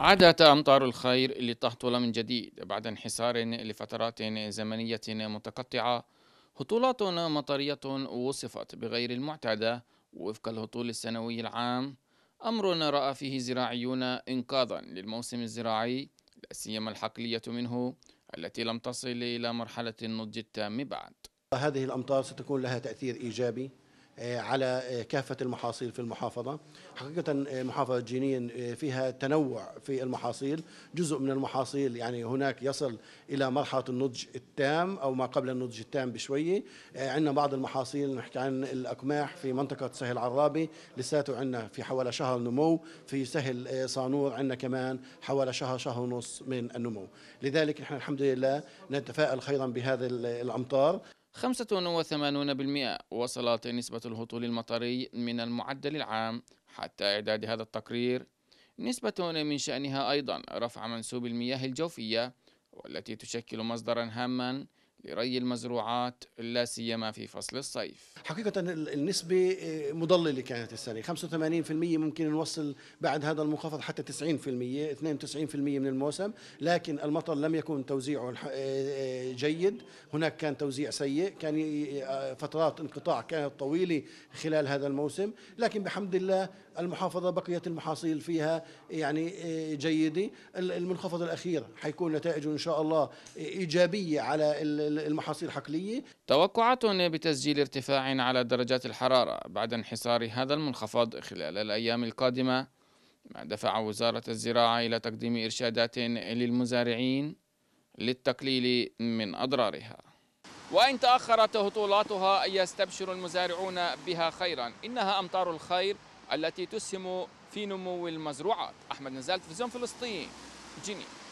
عادت أمطار الخير لتهطل من جديد بعد انحسار لفترات زمنية متقطعة هطولات مطرية وصفت بغير المعتادة وفق الهطول السنوي العام أمر رأى فيه زراعيون إنقاذا للموسم الزراعي لا سيما الحقلية منه التي لم تصل إلى مرحلة النضج التام بعد هذه الأمطار ستكون لها تأثير إيجابي آه، على آه، كافة المحاصيل في المحافظة حقيقة آه، محافظة جنين فيها تنوع في المحاصيل جزء من المحاصيل يعني هناك يصل إلى مرحلة النضج التام أو ما قبل النضج التام بشوية عندنا بعض المحاصيل نحكي عن الأقماح في منطقة سهل عرابي لساته عندنا في حوالي شهر نمو في سهل صانور عندنا كمان حوالي شهر شهر ونص من النمو لذلك نحن الحمد لله نتفائل خيرا بهذه الأمطار 85% وصلت نسبة الهطول المطري من المعدل العام حتى إعداد هذا التقرير نسبة من شأنها أيضا رفع منسوب المياه الجوفية والتي تشكل مصدرا هاما لري المزروعات لا سيما في فصل الصيف. حقيقة النسبة آه، مضللة كانت السنة 85% ممكن نوصل بعد هذا المنخفض حتى 90% 92% من الموسم لكن المطر لم يكن توزيعه آه، آه، جيد هناك كان توزيع سيء كان فترات انقطاع كانت طويلة خلال هذا الموسم لكن بحمد الله المحافظة بقيت المحاصيل فيها يعني جيدة المنخفض الأخير حيكون نتائجه إن شاء الله إيجابية على المحاصيل الحقلية توقعات بتسجيل ارتفاع على درجات الحرارة بعد انحسار هذا المنخفض خلال الأيام القادمة ما دفع وزارة الزراعة إلى تقديم إرشادات للمزارعين للتقليل من أضرارها وإن تأخرت هطولاتها يستبشر المزارعون بها خيرا إنها أمطار الخير التي تسهم في نمو المزروعات أحمد نزال تلفزيون فلسطين جنين